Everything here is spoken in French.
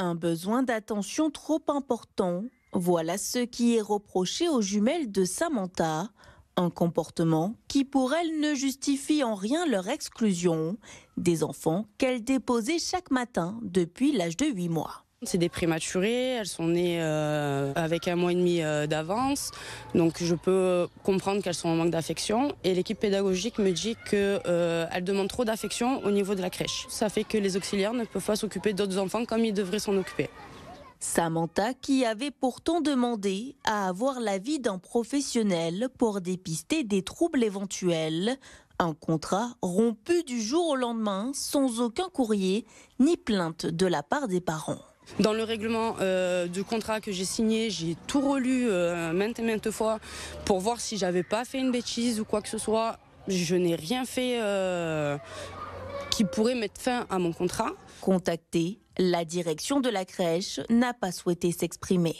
Un besoin d'attention trop important, voilà ce qui est reproché aux jumelles de Samantha, un comportement qui pour elles ne justifie en rien leur exclusion des enfants qu'elles déposaient chaque matin depuis l'âge de 8 mois. C'est des prématurées, elles sont nées euh, avec un mois et demi euh, d'avance, donc je peux comprendre qu'elles sont en manque d'affection. Et l'équipe pédagogique me dit qu'elles euh, demandent trop d'affection au niveau de la crèche. Ça fait que les auxiliaires ne peuvent pas s'occuper d'autres enfants comme ils devraient s'en occuper. Samantha, qui avait pourtant demandé à avoir l'avis d'un professionnel pour dépister des troubles éventuels, un contrat rompu du jour au lendemain sans aucun courrier ni plainte de la part des parents. Dans le règlement euh, du contrat que j'ai signé, j'ai tout relu euh, maintes et maintes fois pour voir si j'avais pas fait une bêtise ou quoi que ce soit. Je n'ai rien fait euh, qui pourrait mettre fin à mon contrat. contacter la direction de la crèche n'a pas souhaité s'exprimer.